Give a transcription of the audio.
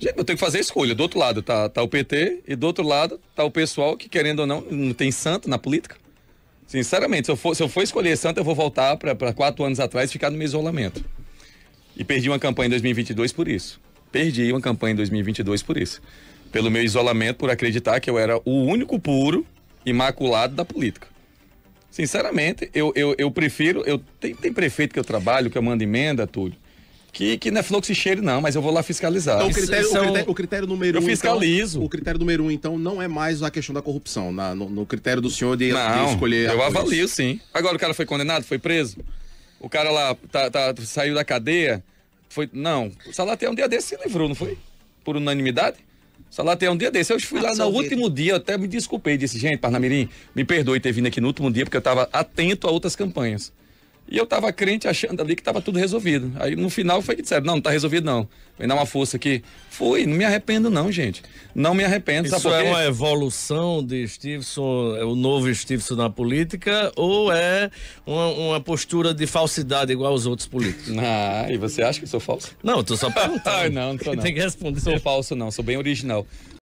eu tenho que fazer a escolha. Do outro lado tá, tá o PT e do outro lado tá o pessoal que, querendo ou não, não tem santo na política. Sinceramente, se eu for, se eu for escolher santo, eu vou voltar para quatro anos atrás e ficar no meu isolamento. E perdi uma campanha em 2022 por isso. Perdi uma campanha em 2022 por isso. Pelo meu isolamento, por acreditar que eu era o único puro imaculado da política. Sinceramente, eu, eu, eu prefiro. Eu, tem, tem prefeito que eu trabalho, que eu mando emenda, Túlio que, que não é flor que se cheire, não, mas eu vou lá fiscalizar. Então, o, critério, são... o, critério, o critério número eu um. Eu então, fiscalizo. Então, o critério número um, então, não é mais a questão da corrupção, na, no, no, critério do senhor de, não, de escolher. Eu avalio, sim. Agora o cara foi condenado, foi preso. O cara lá tá, tá, saiu da cadeia. Foi, não, o Salaté um dia desse se livrou, não foi? Por unanimidade? Salaté um dia desse. Eu fui lá no último dia, até me desculpei. Disse, gente, Parnamirim, me perdoe ter vindo aqui no último dia, porque eu estava atento a outras campanhas. E eu estava crente achando ali que estava tudo resolvido. Aí no final foi que disseram: não, não tá resolvido não. Vem dar uma força aqui. Fui, não me arrependo não, gente. Não me arrependo. Isso é uma evolução de Stevenson, é o novo Stevenson na política, ou é uma, uma postura de falsidade igual aos outros políticos? Ah, e você acha que sou falso? Não, eu tô só perguntando. não, não sou não. Tem que responder. Sou falso não, sou bem original.